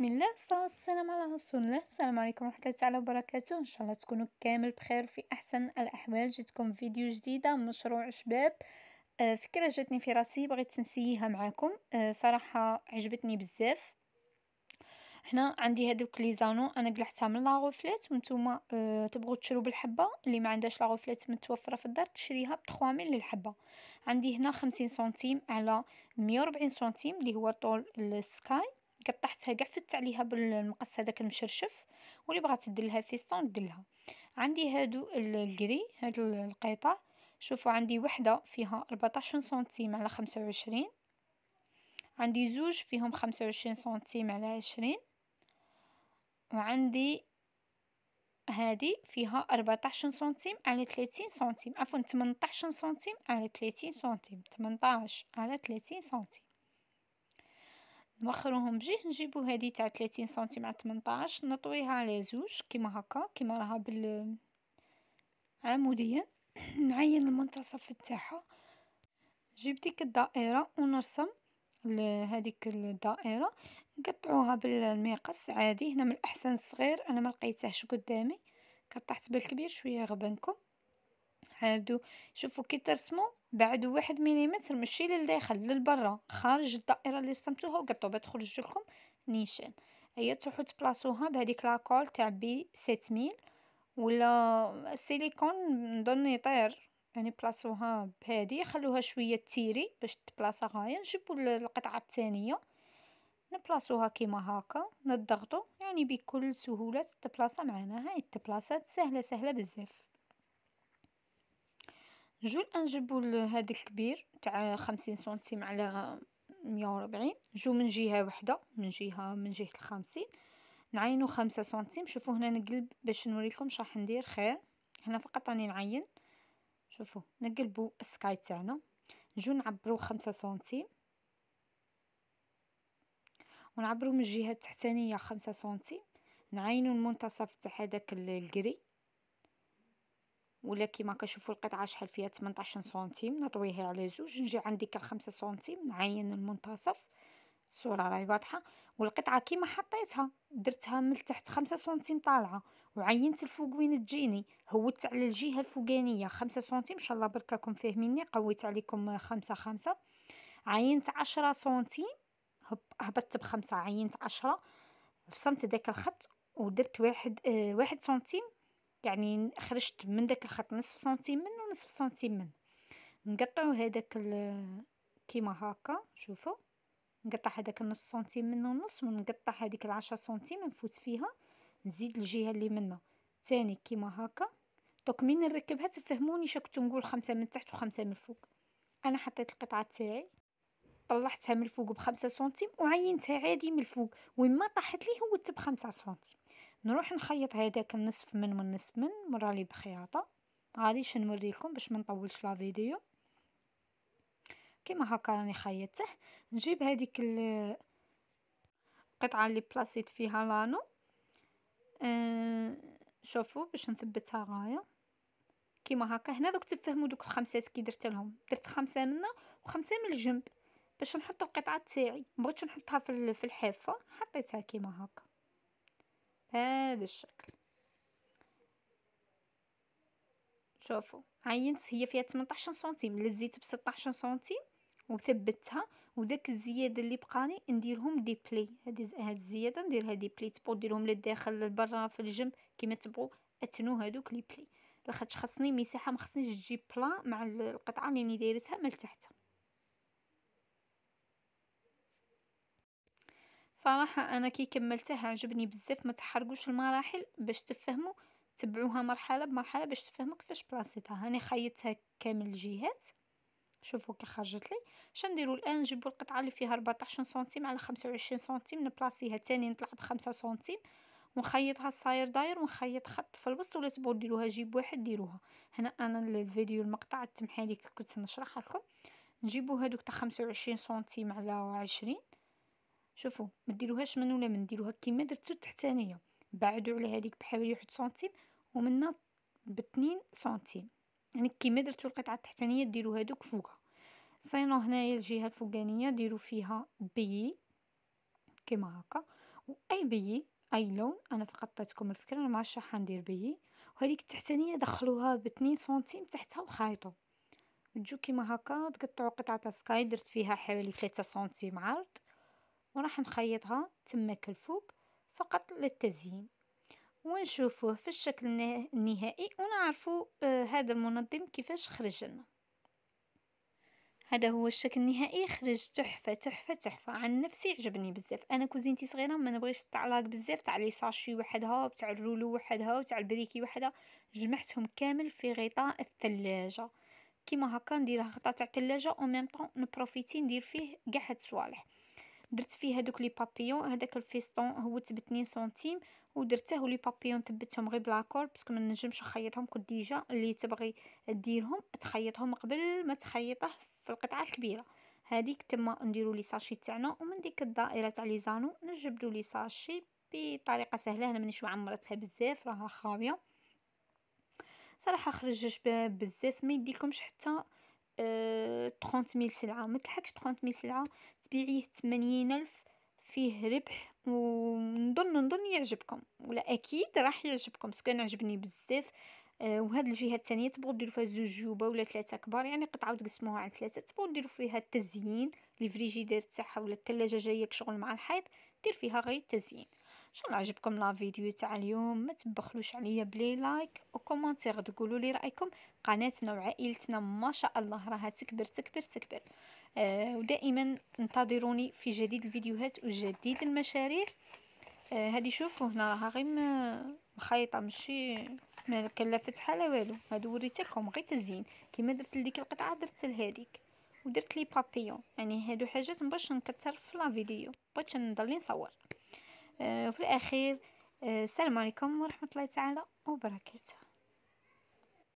بسم الله والصلاة والسلام على رسول الله السلام عليكم ورحمة الله تعالى وبركاته إن شاء الله تكونوا كامل بخير في أحسن الأحوال جيتكم فيديو جديدة من مشروع شباب آه فكرة جاتني في راسي بغيت نسيها معاكم آه صراحة عجبتني بزاف هنا عندي هذوك لي زانو انا قلعتها من لاغوفلات وانتوما أه تبغوا تشرو بالحبه اللي ما عندهاش لاغوفلات متوفره في الدار تشريها ب 3000 للحبه عندي هنا 50 سنتيم على 140 سنتيم اللي هو طول السكاي قطعتها كاع فتت عليها بالمقص هذاك المشرشف واللي بغات دير فيستون دلها عندي هادو الكري هاد القيطة شوفوا عندي وحده فيها 14 سنتيم على 25 عندي زوج فيهم 25 سنتيم على 20 وعندي هادي فيها 14 سنتيم على 30 سنتيم عفوا 18 سنتيم على 30 سنتيم 18 على 30 سنتيم نوخروهم بجيه نجيبو هادي تاع 30 سنتيم على 18 نطويها على زوج كيما هكا كيما راها بال عموديا نعين المنتصف تاعها نجيب ديك الدائره ونرسم هذيك الدائره نقطعوها بالمقص عادي هنا من الاحسن الصغير انا ما لقيتهش قدامي قطعت بالكبير شويه غبنكم هادو شوفوا كي ترسموا بعدو واحد مليمتر ماشي للداخل للبرا آه. خارج الدائره اللي رسمتوها وقطوا باش تخرج لكم نيشان هي تروحوا تبلاصوها بهذيك لاكول تاع بي 7000 ولا السيليكون نظن يطير يعني بلاصوها بهادي خلوها شويه تيري باش تبلاصا غايه نجيبوا القطعه الثانيه نبلاصوها كيما هكا نضغطو يعني بكل سهوله تبلاصا معنا هاي التبلاصات سهله سهله بزاف جوج نجيبو هذا الكبير تاع خمسين سنتيم على مية وربعين جو من جهه وحده من جهه من جهه الخمسين نعينو خمسة سنتيم شوفو هنا نقلب باش نوريكم راح ندير خير هنا فقط راني نعين شوفو نقلبو السكاي تاعنا نجو نعبرو خمسة سنتيم ونعبرو من الجهه التحتانيه خمسة سنتيم نعينو المنتصف تاع هذاك الكري ولا كيما كنشوفوا القطعه شحال فيها 18 سنتيم نطويها على زوج نجي عندي ديك 5 سنتيم نعين المنتصف الصوره راهي واضحه والقطعه كيما حطيتها درتها من التحت 5 سنتيم طالعه وعينت الفوق وين تجيني هوت على الجهه الفوقانيه 5 سنتيم ان شاء الله بركاكم فاهميني قويت عليكم 5 5 عينت 10 سنتيم هبطت بخمسة عينت 10 رسمت داك الخط ودرت واحد آه واحد سنتيم يعني خرجت من داك الخط نصف سنتيم من ونصف سنتيم من نقطعو هذاك كيما هكا شوفوا نقطع هذاك النص سنتيم من ونص ونقطع هذيك العشرة سنتيم نفوت فيها نزيد الجهه اللي منا تاني كيما هكا دوك من نركبها تفهموني شا كنت نقول خمسة من تحت وخمسة من الفوق انا حطيت القطعه تاعي طلعتها من الفوق بخمسة سنتيم وعينتها عادي من الفوق وين ما طاحت لي هو بخمسة سنتيم نروح نخيط هذاك النصف من والنصف من مرة لي بخياطة غاديش نوريكم باش ما نطولش لا فيديو كيما هكا راني خيطته نجيب هذيك القطعه اللي بلاصيت فيها لانو آه، شوفوا باش نثبتها غايه كيما هكا هنا دوك تفهموا دوك الخمسات كي درت لهم درت خمسه منا وخمسه من الجنب باش نحط القطعه تاعي مبغيتش نحطها في الحافه حطيتها كيما هكا بهذا الشكل شوفوا عينت هي فيها 18 سنتيم لزيت ب 16 سنتيم وثبتها وداك الزياده اللي بقاني نديرهم دي بلي هذه هاد الزياده نديرها دي بلي تبغوا ديرهم للداخل لبرا في الجنب كما تبغوا اتنو هادوك لي بلي لاخاطش خاصني مساحه ما خصنيش تجي بلا مع القطعه اللي دايرتها من تحت صراحة انا كي كملتها عجبني بزاف ما تحرقوش المراحل باش تفهموا تبعوها مرحله بمرحله باش تفهموا كيفاش بلاصتها هاني خيطتها كامل الجهات شوفوا كي خرجت لي شنديروا الان نجيبوا القطعه اللي فيها 14 سنتيم على 25 سنتيم نبلاصيها تاني نطلع ب 5 سنتيم ونخيطها صاير داير ونخيط خط في الوسط ولا تبغوا ديروها جيب واحد ديروها هنا انا الفيديو المقطع التمحالي كنت نشرح لكم نجيبوا هذوك تاع 25 سنتيم على 20 شوفوا ما ديروهاش من ولا من ديروها كيما درتو التحتانيه بعدوا على هذيك بحوالي واحد سنتيم ب 2 سنتيم يعني كيما درتو القطعه التحتانيه ديروا هادوك فوقها صينو هنايا الجهه الفوقانيه ديروا فيها بي كيما هكا واي بي اي لون انا فقط عطيتكم الفكره انا ما عرفتش راح ندير بيه وهذيك التحتانيه دخلوها ب 2 سنتيم تحتها وخيطوا تجو كيما هكا تقطعوا قطعه سكاي درت فيها حوالي 3 سنتيم عرض وراح نخيطها تماك الفوق فقط للتزيين ونشوفوه في الشكل النهائي ونعرفو آه، هذا المنظم كيفاش خرج لنا هذا هو الشكل النهائي خرج تحفه تحفه تحفه عن نفسي عجبني بزاف انا كوزينتي صغيره ما نبغيش الطعلاق بزاف تاع لي ساشي وحدها وتاع الرولو وحدها وتاع البريكي وحدها جمعتهم كامل في غطاء الثلاجه كيما هكا نديرها غطاء تاع الثلاجه او ميم طون نبروفيتي ندير فيه قاع هاد الصوالح درت فيه هادوك لي بابيون هذاك الفيستون هو ب 2 سنتيم ودرته لي بابيون ثبتهم غير بلاكور باسكو ما نجمش نخيطهم ديجا اللي تبغي ديرهم تخيطهم قبل ما تخيطه في القطعه الكبيره هذيك تما نديرو لي ساشي تاعنا ومن ديك الدائره تاع لي زانو نجبدو لي ساشي بطريقه سهله انا مانيش معمرتها بزاف راها خاويه صراحه خرجت بزاف ما يديكمش حتى 30 ميل سلعة ما تلحقش 30 ميل سلعة تبيعيه 80 الف فيه ربح ونظن نظن يعجبكم ولا اكيد راح يعجبكم باسكو عجبني بزاف آه، وهاد الجهه الثانيه تبغوا ديروا فيها زوج جوبه ولا ثلاثه كبار يعني قطعه وتقسموها على ثلاثه تبغوا ديروا فيها التزيين فريجيدير تاعها ولا الثلاجه جايه شغل مع الحيط دير فيها غير التزيين ان شاء الله عجبكم لا فيديو تاع اليوم ما تبخلوش عليا بلي لايك وكومونتير تقولوا لي رايكم قناتنا وعائلتنا ما شاء الله راها تكبر تكبر تكبر آه ودائما انتظروني في جديد الفيديوهات وجديد المشاريع آه شوفوا هنا راها غير مخيطه ماشي ما كلفت لا والو هادو وريتكم غير تزيين كيما درت لديك القطعه درت لهذيك ودرت لي بابيون يعني هادو حاجات باش نكثر في لا فيديو باش نضل نصور آه، وفي الأخير آه، السلام عليكم ورحمة الله تعالى وبركاته